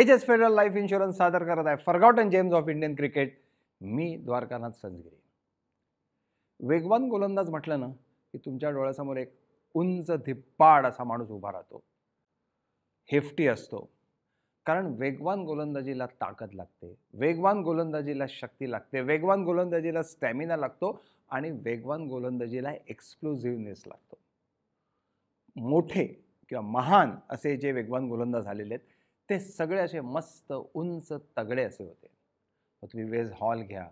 H S Federal life insurance सादर करत आहे forgotten gems of Indian cricket मी द्वारकानाथ संजगिरी वेगवान गोलंदाज म्हटलं ना की तुमच्या डोळ्यासमोर एक उंच धिप्पाड असा माणूस उभा राहतो हेफ्टी असतो कारण वेगवान गोलंदाजीला ताकद लागते वेगवान गोलंदाजीला शक्ती लागते वेगवान गोलंदाजीला स्टॅमिना लागतो आणि वेगवान गोलंदाजीला एक्सक्लुझिव्हनेस लागतो मोठे किंवा महान असे जे वेगवान गोलंदाज झालेले आहेत ते सगळे असे मस्त उंच तगडे असे होते मग तुम्ही वेज हॉल घ्या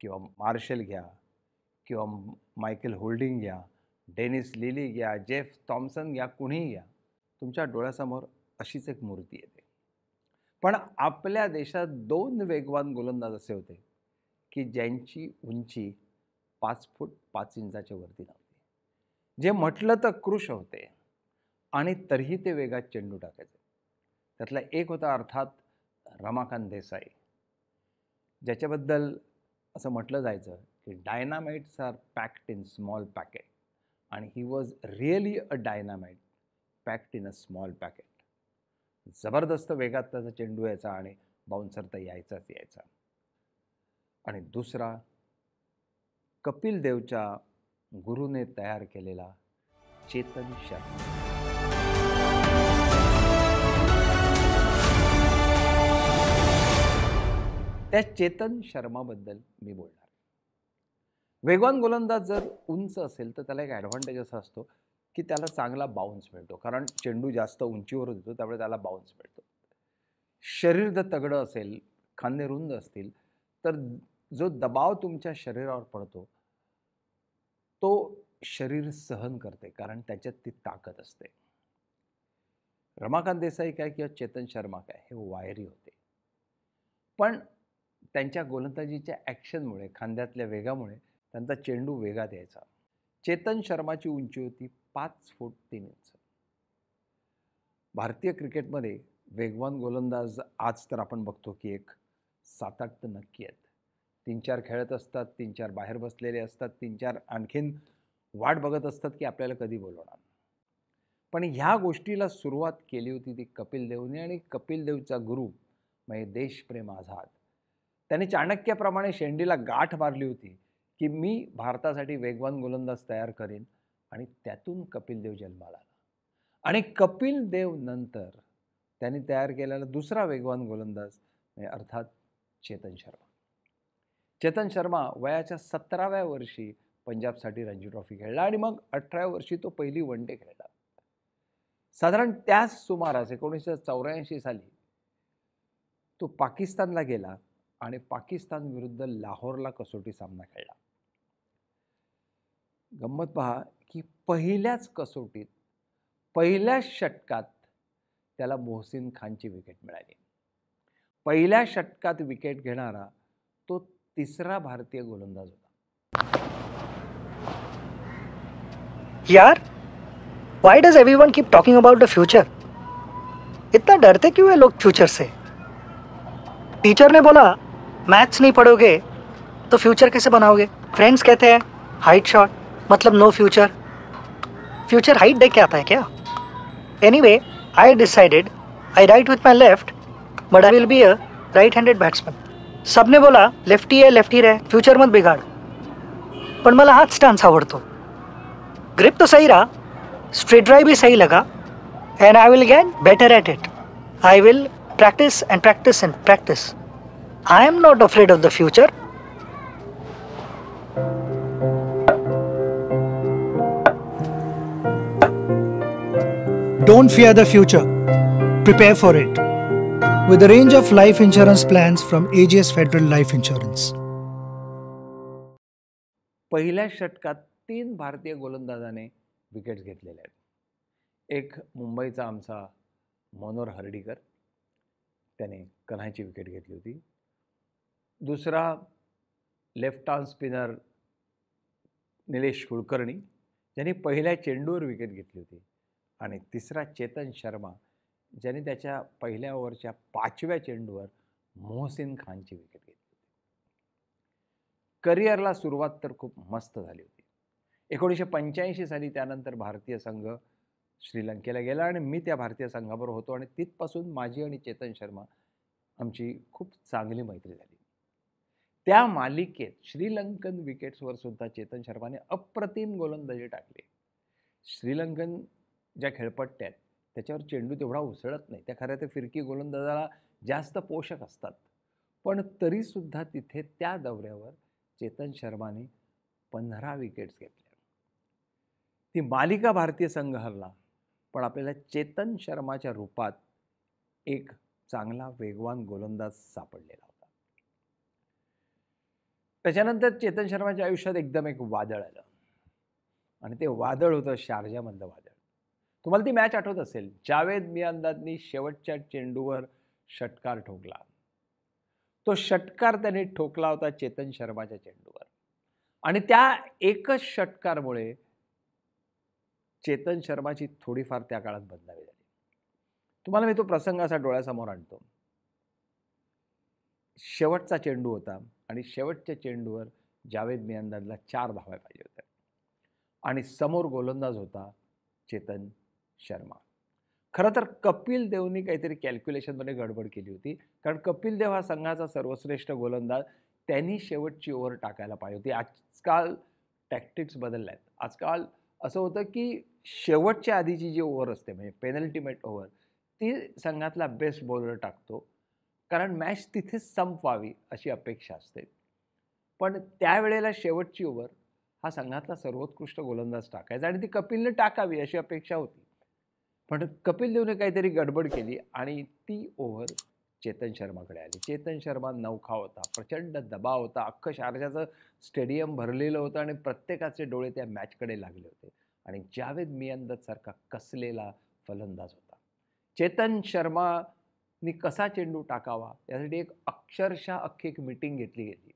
किंवा मार्शल घ्या किंवा मायकेल होल्डिंग घ्या डेनिस लिली घ्या जेफ थॉम्सन घ्या कुणीही घ्या तुमच्या डोळ्यासमोर अशीच एक मूर्ती येते पण आपल्या देशात दोन वेगवान गोलंदाज असे होते की ज्यांची उंची पाच फूट पाच इंचाच्या वरती नव्हती जे म्हटलं तर कृश होते आणि तरीही ते वेगात चेंडू टाकायचे त्यातला एक होता अर्थात रमाकांत देसाई ज्याच्याबद्दल असं म्हटलं जायचं की dynamites are packed in small packet आणि he was really a dynamite packed in a small packet जबरदस्त वेगात त्याचा चेंडू यायचा आणि बाउन्सर तर यायचाच यायचा आणि दुसरा कपिल देवच्या गुरुने तयार केलेला चेतन शर्मा त्या चेतन शर्माबद्दल मी बोलणार वेगवान गोलंदाज जर उंच असेल तर त्याला एक ॲडव्हान्टेज असा असतो की त्याला चांगला बाउन्स मिळतो कारण चेंडू जास्त उंचीवर होतो त्यामुळे त्याला बाउन्स मिळतो शरीर जर तगडं असेल खांदे रुंद असतील तर जो दबाव तुमच्या शरीरावर पडतो तो शरीर सहन करते कारण त्याच्यात ती ताकद असते रमाकांत देसाई काय किंवा चेतन शर्मा काय हे वायरी होते पण त्यांच्या गोलंदाजीच्या ॲक्शनमुळे खांद्यातल्या वेगामुळे त्यांचा चेंडू वेगात यायचा चेतन शर्माची उंची होती पाच फूट तीन इंच भारतीय क्रिकेटमध्ये वेगवान गोलंदाज आज तर आपण बघतो की एक सात आठ तर नक्की आहेत तीन चार खेळत असतात तीन चार बाहेर बसलेले असतात तीन चार आणखीन वाट बघत असतात की आपल्याला कधी बोलवणार पण ह्या गोष्टीला सुरुवात केली होती ती कपिल देवने आणि कपिल देवचा गुरु म्हणजे देशप्रेम आझाद त्याने चाणक्याप्रमाणे शेंडीला गाठ मारली होती की मी भारतासाठी वेगवान गोलंदाज तयार करेन आणि त्यातून कपिल देव जन्माला आला आणि कपिल देव नंतर त्यांनी तयार केलेला दुसरा वेगवान गोलंदाज म्हणजे अर्थात चेतन शर्मा चेतन शर्मा वयाच्या सतराव्या वर्षी पंजाबसाठी रणजी ट्रॉफी खेळला आणि मग अठराव्या वर्षी तो पहिली वन डे खेळला साधारण त्याच सुमारास एकोणीसशे चौऱ्याऐंशी साली तो पाकिस्तानला गेला आणि पाकिस्तान विरुद्ध लाहोरला कसोटी सामना खेळला गंमत पहा की पहिल्याच कसोटीत पहिल्या षटकात त्याला मोहसिन खानची विकेट मिळाली पहिल्या षटकात विकेट घेणारा तो तिसरा भारतीय गोलंदाज होता यार why does every one keep talking about the future इतना डरते क्यों है लोग फ्यूचर से टीचर ने बोला मैथ्स नहीं पढ़ोगे तो फ्यूचर कैसे बनाओगे फ्रेंड्स कहते हैं हाइट शॉट मतलब नो फ्यूचर फ्यूचर हाइट देख के आता है क्या any I decided I write with my left but I will be a right handed batsman सब ने बोला लेफ्टी लेफ्ट लेफ्टी रहे फ्यूचर मत बिगाड़ पर मला हाथ स्टांस आवडतो ग्रिप तो सही रहा स्ट्रेट ड्राइव भी सही लगा and I will get better at it I will practice and practice and practice I am not afraid of the future. Don't fear the future. Prepare for it with a range of life insurance plans from AGS Federal Life insurance पहिल्या षटकात तीन भारतीय गोलंदाजाने wickets घेतलेल्या आहेत एक मुंबईचा आमचा मनोहर हर्डीकर त्याने कन्हाची विकेट घेतली होती दुसरा left arm spinner Nilesh Kulkarni ज्याने पहिल्या चेंडूवर विकेट घेतली होती आणि तिसरा चेतन शर्मा ज्याने त्याच्या पहिल्या ओव्हरच्या पाचव्या चेंडूवर मोहसिन खानची विकेट घेतली होती करिअरला सुरुवात तर खूप मस्त झाली होती एकोणीसशे पंच्याऐंशी साली त्यानंतर भारतीय संघ श्रीलंकेला गेला आणि मी त्या भारतीय संघाबरोबर होतो आणि तिथपासून माझी आणि चेतन शर्मा आमची खूप चांगली मैत्री झाली त्या मालिकेत श्रीलंकन विकेट्सवर सुद्धा चेतन शर्माने अप्रतिम गोलंदाजी टाकली श्रीलंकन ज्या खेळपट्ट्या आहेत त्याच्यावर चेंडू तेवढा उसळत नाही त्या खऱ्या ते फिरकी गोलंदाजाला जास्त पोषक असतात पण तरीसुद्धा तिथे त्या दौऱ्यावर चेतन शर्माने पंधरा विकेट्स घेतल्या ती मालिका भारतीय संघ हरला पण आपल्याला चेतन शर्माच्या रूपात एक चांगला वेगवान गोलंदाज सापडलेला त्याच्यानंतर चेतन शर्माच्या आयुष्यात एकदम एक वादळ आलं आणि ते वादळ होतं शारजामधलं वादळ तुम्हाला ती मॅच आठवत असेल जावेद मियांदादनी शेवटच्या चेंडूवर षटकार ठोकला तो षटकार त्याने ठोकला होता चेतन शर्माच्या चेंडूवर आणि त्या एकच षटकारमुळे चेतन शर्माची थोडीफार त्या काळात बदलावी झाली तुम्हाला मी तो प्रसंग असा डोळ्यासमोर आणतो शेवटचा चेंडू होता आणि शेवटच्या चेंडूवर जावेद मियांदाजला चार धावा पाहिजे होत्या आणि समोर गोलंदाज होता चेतन शर्मा खरं तर कपिल देवनी काहीतरी कॅल्क्युलेशनमध्ये गडबड केली होती कारण कपिल देव हा संघाचा सर्वश्रेष्ठ गोलंदाज त्यांनी शेवटची ओव्हर टाकायला पाहिजे होती आजकाल टॅक्टिक्स बदलल्या आहेत आजकाल असं होतं की शेवटच्या आधीची जी ओव्हर असते म्हणजे पेनल्टीमेट ओव्हर ती संघातला बेस्ट बॉलर टाकतो कारण मॅच तिथे संपवावी अशी अपेक्षा असते पण त्यावेळेला शेवटची ओव्हर हा संघातला सर्वोत्कृष्ट गोलंदाज टाकायचा आणि ती कपिलने टाकावी अशी अपेक्षा होती पण कपिल देवने काहीतरी गडबड केली आणि ती ओव्हर चेतन शर्माकडे आली चेतन शर्मा नौखा होता प्रचंड दबाव होता अख्खं शारजाचं स्टेडियम भरलेलं होतं आणि प्रत्येकाचे डोळे त्या मॅचकडे लागले होते आणि जावेद सारखा कसलेला फलंदाज होता चेतन शर्मा नी कसा चेंडू टाकावा यासाठी एक अक्षरशः अख्खी एक मिटिंग घेतली गेली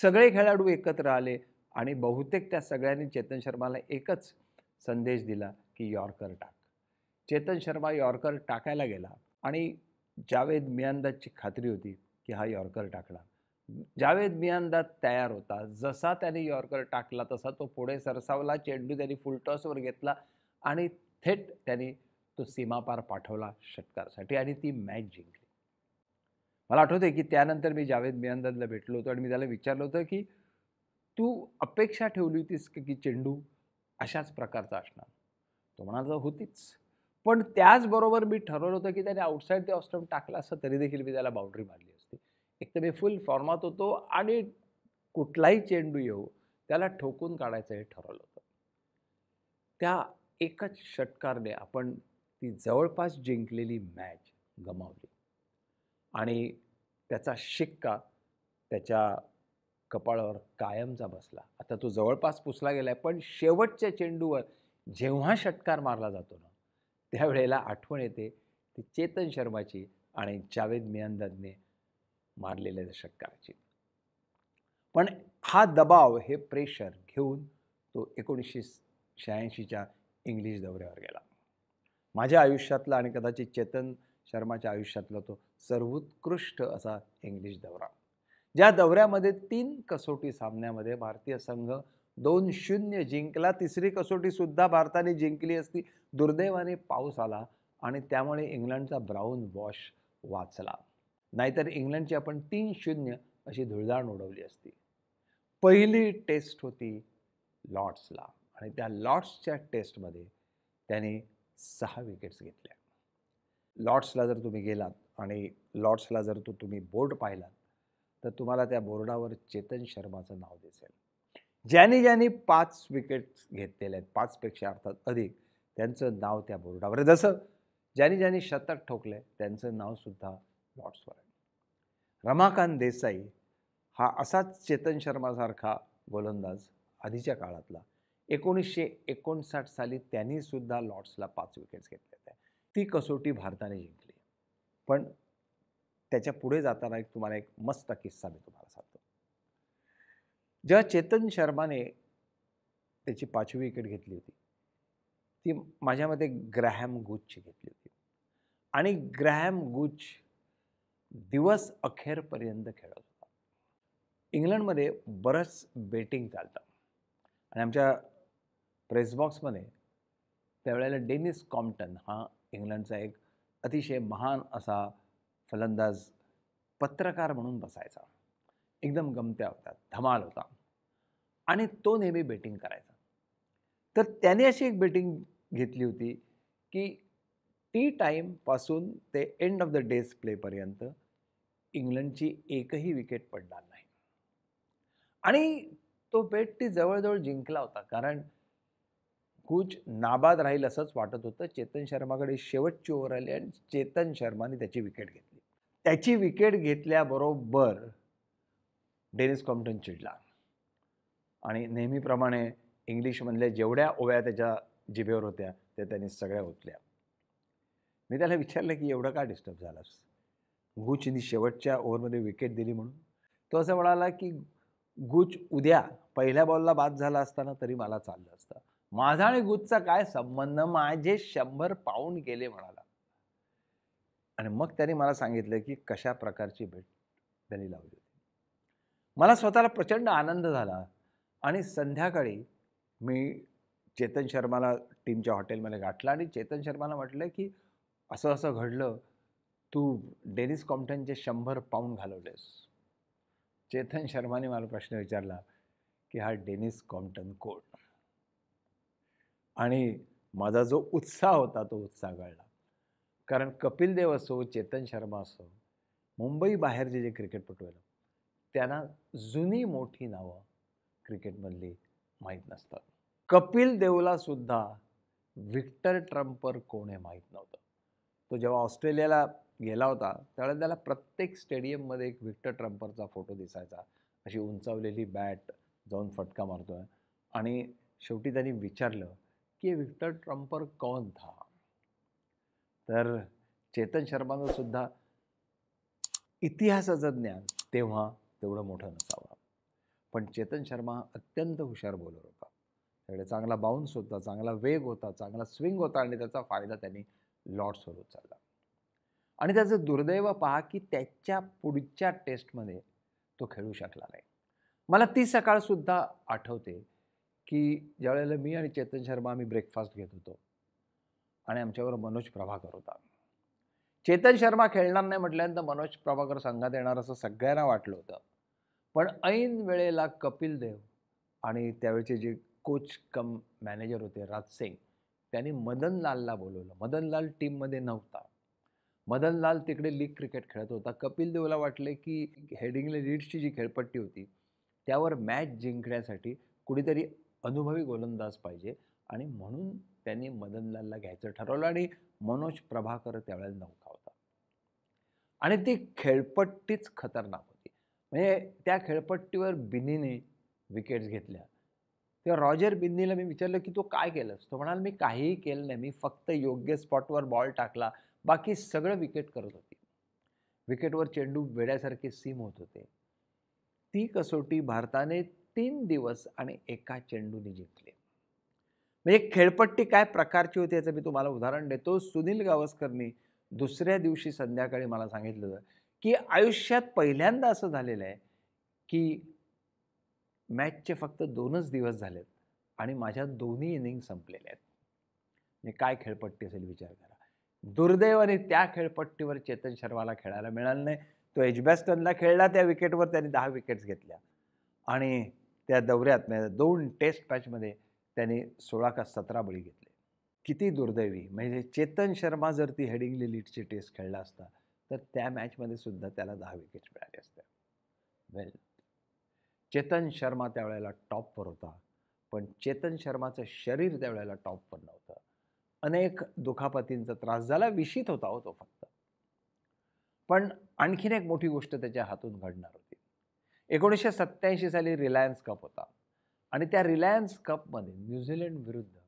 सगळे खेळाडू एकत्र आले आणि बहुतेक त्या सगळ्यांनी चेतन शर्माला एकच संदेश दिला की यॉर्कर टाक चेतन शर्मा यॉर्कर टाकायला गेला आणि जावेद मियांदाजची खात्री होती की हा यॉर्कर टाकला जावेद मियांदाज तयार होता जसा त्याने यॉर्कर टाकला तसा तो पुढे सरसावला चेंडू त्यांनी फुलटॉसवर घेतला आणि थेट त्यांनी तो सीमापार पाठवला षटकारसाठी आणि ती मॅच जिंकली मला आठवते की त्यानंतर मी जावेद मियांदादला भेटलो होतो आणि मी त्याला विचारलं होतं की तू अपेक्षा ठेवली होतीस की चेंडू अशाच प्रकारचा असणार तो म्हणाला होतीच पण त्याचबरोबर मी ठरवलं होतं की त्याने आउटसाईड ते ऑस्टम टाकला असं तरी देखील मी त्याला बाउंड्री मारली असती एक तर मी फुल फॉर्मात होतो आणि कुठलाही चेंडू येऊ त्याला ठोकून काढायचं हे ठरवलं होतं त्या एकाच षटकारने आपण ती जवळपास जिंकलेली मॅच गमावली आणि त्याचा शिक्का त्याच्या कपाळावर कायमचा बसला आता तो जवळपास पुसला गेला आहे पण शेवटच्या चेंडूवर जेव्हा षटकार मारला जातो ना त्यावेळेला आठवण येते ती चेतन शर्माची आणि जावेद मियांदादने मारलेल्या षटकाराची पण हा दबाव हे प्रेशर घेऊन तो एकोणीसशे शहाऐंशीच्या इंग्लिश दौऱ्यावर गेला माझ्या आयुष्यातला आणि कदाचित चेतन शर्माच्या आयुष्यातला तो सर्वोत्कृष्ट असा इंग्लिश दौरा ज्या दौऱ्यामध्ये तीन कसोटी सामन्यामध्ये भारतीय संघ दोन शून्य जिंकला तिसरी कसोटीसुद्धा भारताने जिंकली असती दुर्दैवाने पाऊस आला आणि त्यामुळे इंग्लंडचा ब्राऊन वॉश वाचला नाहीतर इंग्लंडची आपण तीन शून्य अशी धुळधाण उडवली असती पहिली टेस्ट होती लॉर्ड्सला आणि त्या लॉर्ड्सच्या टेस्टमध्ये त्याने सहा विकेट्स घेतल्या लॉर्ड्सला जर तुम्ही गेलात आणि लॉर्ड्सला जर तो तुम्ही बोर्ड पाहिलात तर तुम्हाला त्या बोर्डावर चेतन शर्माचं नाव दिसेल ज्याने ज्यांनी पाच विकेट्स घेतलेल्या आहेत पाचपेक्षा अर्थात अधिक त्यांचं नाव त्या बोर्डावर जसं ज्याने ज्याने शतक ठोकलं त्यांचं नावसुद्धा लॉर्ड्सवर आहे रमाकांत देसाई हा असाच चेतन शर्मासारखा गोलंदाज आधीच्या काळातला एकोणीसशे एकोणसाठ साली त्यांनीसुद्धा लॉर्ड्सला पाच विकेट्स घेतल्या होत्या ती कसोटी भारताने जिंकली पण त्याच्या पुढे जाताना एक तुम्हाला एक मस्त किस्सा मी तुम्हाला सांगतो जेव्हा चेतन शर्माने त्याची पाचवी विकेट घेतली होती ती माझ्यामध्ये ग्रॅहॅम गुचची घेतली होती आणि ग्रॅहॅम गुच्छ दिवस अखेरपर्यंत खेळत होता इंग्लंडमध्ये बरंच बेटिंग चालतं आणि आमच्या प्रेसबॉक्समध्ये त्यावेळेला डेनिस कॉम्प्टन हा इंग्लंडचा एक अतिशय महान असा फलंदाज पत्रकार म्हणून बसायचा एकदम गमत्या होत्या धमाल होता आणि तो नेहमी बेटिंग करायचा तर त्याने अशी एक बेटिंग घेतली होती की टी टाईमपासून ते एंड ऑफ द डेज प्लेपर्यंत इंग्लंडची एकही विकेट पडणार नाही आणि तो बेट ती जवळजवळ जिंकला होता कारण कूच नाबाद राहील असंच वाटत होतं चेतन शर्माकडे शेवटची ओव्हर आली आणि चेतन शर्माने त्याची विकेट घेतली त्याची विकेट घेतल्याबरोबर डेनिस कॉम्प्टन चिडला आणि नेहमीप्रमाणे इंग्लिशमधल्या जेवढ्या ओव्या त्याच्या जिभेवर होत्या त्या त्यांनी सगळ्या ओतल्या मी त्याला विचारलं की एवढं का डिस्टर्ब झालास गुचनी शेवटच्या ओव्हरमध्ये विकेट दिली म्हणून तो असं म्हणाला की गुच उद्या पहिल्या बॉलला बाद झाला असताना तरी मला चाललं असतं माझा आणि गुजचा काय संबंध माझे शंभर पाऊन गेले म्हणाला आणि मग त्यांनी मला सांगितलं की कशा प्रकारची भेट त्यांनी लावली मला स्वतःला प्रचंड आनंद झाला आणि संध्याकाळी मी चेतन शर्माला टीमच्या हॉटेलमध्ये गाठला आणि चेतन शर्माला म्हटलं की असं असं घडलं तू डेनिस कॉम्प्टनचे शंभर पाऊंड घालवलेस चेतन शर्माने मला प्रश्न विचारला की हा डेनिस कॉम्प्टन कोण आणि माझा जो उत्साह होता तो उत्साह गळला कारण कपिल देव असो चेतन शर्मा असो मुंबई बाहेर जे क्रिकेटपटू आहेत त्यांना जुनी मोठी नावं क्रिकेटमधली माहीत नसतात कपिल देवलासुद्धा व्हिक्टर ट्रम्पर कोण हे माहीत नव्हतं तो जेव्हा ऑस्ट्रेलियाला गेला होता त्यावेळेला त्याला प्रत्येक स्टेडियममध्ये एक विक्टर ट्रम्परचा फोटो दिसायचा अशी उंचावलेली बॅट जाऊन फटका मारतो आहे आणि शेवटी त्यांनी विचारलं की विक्टर ट्रम्पर कौन था तर चेतन शर्मानं सुद्धा इतिहासाचं ज्ञान तेव्हा तेवढं मोठं नसावं पण चेतन शर्मा अत्यंत हुशार बोलर होता त्याकडे चांगला बाउन्स होता चांगला वेग होता चांगला स्विंग होता आणि त्याचा फायदा त्यांनी लॉर्ड्स होत चालला आणि त्याचं दुर्दैव पहा की त्याच्या पुढच्या टेस्टमध्ये तो खेळू शकला नाही मला ती सकाळ सुद्धा आठवते की ज्यावेळेला मी आणि चेतन शर्मा आम्ही ब्रेकफास्ट घेत होतो आणि आमच्यावर मनोज प्रभाकर होता चेतन शर्मा खेळणार नाही म्हटल्यानंतर मनोज प्रभाकर संघात येणार असं सगळ्यांना वाटलं होतं पण ऐन वेळेला कपिल देव आणि त्यावेळचे जे कोच कम मॅनेजर होते राज सिंग त्यांनी मदनलालला बोलवलं मदनलाल टीममध्ये नव्हता मदनलाल तिकडे लीग क्रिकेट खेळत होता कपिल देवला वाटले की हेडिंगले लीड्सची जी खेळपट्टी होती त्यावर मॅच जिंकण्यासाठी कुणीतरी अनुभवी गोलंदाज पाहिजे आणि म्हणून त्यांनी मदनलालला घ्यायचं ठरवलं आणि मनोज प्रभाकर त्यावेळेला नौका होता आणि ती खेळपट्टीच खतरनाक होती म्हणजे त्या खेळपट्टीवर बिनीने विकेट्स घेतल्या तेव्हा रॉजर बिन्नीला मी विचारलं की तो काय केलंस तो म्हणाल मी काहीही केलं नाही मी फक्त योग्य स्पॉटवर बॉल टाकला बाकी सगळं विकेट करत होती विकेटवर चेंडू वेड्यासारखे सीम होत होते ती कसोटी भारताने तीन दिवस आणि एका चेंडूने जिंकले म्हणजे खेळपट्टी काय प्रकारची होती याचं मी तुम्हाला उदाहरण देतो सुनील गावस्करनी दुसऱ्या दिवशी संध्याकाळी मला सांगितलं की आयुष्यात पहिल्यांदा असं झालेलं आहे की मॅचचे फक्त दोनच दिवस झालेत आणि माझ्या दोन्ही इनिंग संपलेल्या आहेत म्हणजे काय खेळपट्टी असेल विचार करा दुर्दैवाने त्या खेळपट्टीवर चेतन शर्माला खेळायला मिळालं नाही तो एजबॅस्टनला खेळला त्या विकेटवर त्यांनी दहा विकेट्स घेतल्या आणि त्या दौऱ्यात दोन टेस्ट मॅचमध्ये त्याने सोळा का सतरा बळी घेतले किती दुर्दैवी म्हणजे चेतन शर्मा जर ती हेडिंग लीडची टेस्ट खेळला असता तर त्या मॅचमध्ये सुद्धा त्याला दहा विकेट मिळाले असते वेल चेतन शर्मा त्यावेळेला टॉपवर होता पण चेतन शर्माचं शरीर त्यावेळेला टॉपवर नव्हतं अनेक दुखापतींचा त्रास झाला विशित होता हो तो फक्त पण आणखीन एक मोठी गोष्ट त्याच्या हातून घडणार एकोणीसशे सत्त्याऐंशी साली रिलायन्स कप होता आणि त्या रिलायन्स कपमध्ये न्यूझीलंड विरुद्ध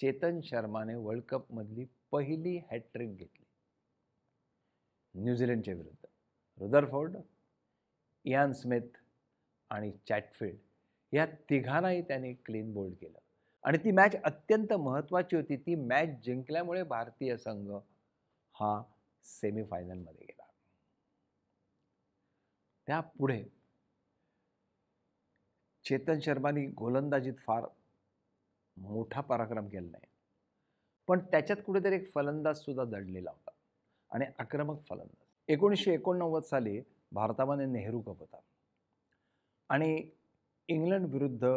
चेतन शर्माने वर्ल्ड कपमधली पहिली हॅट्रिक घेतली न्यूझीलंडच्या विरुद्ध रुदरफोर्ड इयान स्मिथ आणि चॅटफिल्ड या तिघांनाही त्याने क्लीन बोल्ड केलं आणि ती मॅच अत्यंत महत्त्वाची होती ती मॅच जिंकल्यामुळे भारतीय संघ हा सेमीफायनलमध्ये गेला त्यापुढे चेतन शर्मानी गोलंदाजीत फार मोठा पराक्रम केला नाही पण त्याच्यात कुठेतरी एक फलंदाजसुद्धा दडलेला होता आणि आक्रमक फलंदाज एकोणीसशे एकोणनव्वद साली भारतामध्ये नेहरू कप होता आणि इंग्लंड विरुद्ध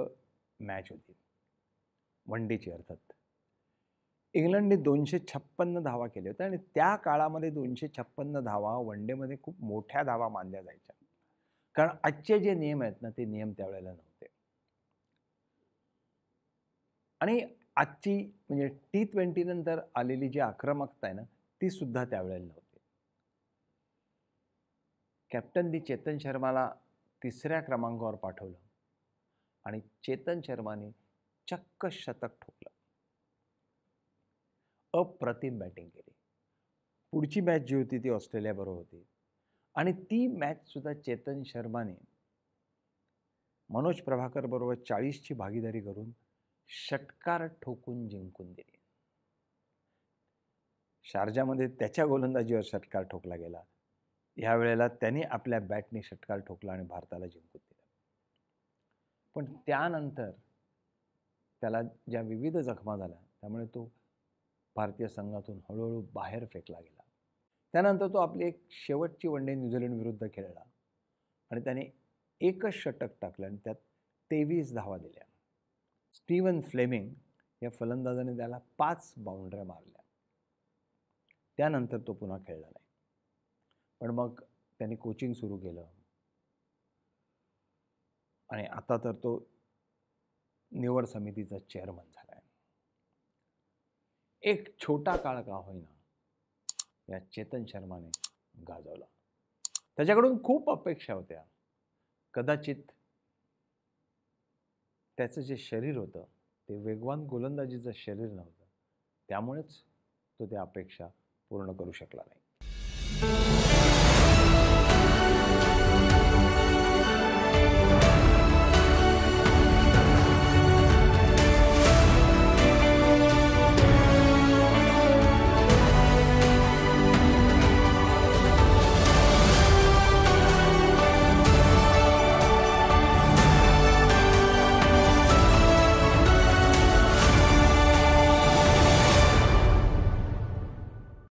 मॅच होती वन डेची अर्थात इंग्लंडने दोनशे छप्पन्न धावा केल्या होत्या आणि त्या काळामध्ये दोनशे छप्पन्न धावा वन डेमध्ये खूप मोठ्या धावा मानल्या जायच्या कारण आजचे जे नियम आहेत ना ते नियम त्यावेळेला नव्हते आणि आजची म्हणजे टी ट्वेंटीनंतर आलेली जी आक्रमकता आहे ना ती सुद्धा त्यावेळेला नव्हती कॅप्टननी चेतन शर्माला तिसऱ्या क्रमांकावर पाठवलं आणि चेतन शर्माने चक्क शतक ठोकलं अप्रतिम बॅटिंग केली पुढची मॅच जी होती ती ऑस्ट्रेलियाबरोबर होती आणि ती मॅचसुद्धा चेतन शर्माने मनोज प्रभाकर बरोबर चाळीसची भागीदारी करून षटकार ठोकून जिंकून दिली शारजामध्ये त्याच्या गोलंदाजीवर षटकार ठोकला गेला ह्या वेळेला त्याने आपल्या बॅटने षटकार ठोकला आणि भारताला जिंकून दिला पण त्यानंतर त्याला ज्या विविध जखमा झाल्या त्यामुळे तो भारतीय संघातून हळूहळू बाहेर फेकला गेला त्यानंतर तो आपली एक शेवटची वनडे न्यूझीलंड विरुद्ध खेळला आणि त्याने एकच षटक टाकलं आणि त्यात तेवीस धावा दिल्या स्टीवन फ्लेमिंग या फलंदाजाने त्याला पाच बाउंड्र्या मारल्या त्यानंतर तो पुन्हा खेळला नाही पण मग त्याने कोचिंग सुरू केलं आणि आता तर तो निवड समितीचा चेअरमन झाला एक छोटा काळ का होईना या चेतन शर्माने गाजवला त्याच्याकडून खूप अपेक्षा होत्या कदाचित त्याचं जे शरीर होतं ते वेगवान गोलंदाजीचं शरीर नव्हतं त्यामुळेच तो त्या अपेक्षा पूर्ण करू शकला नाही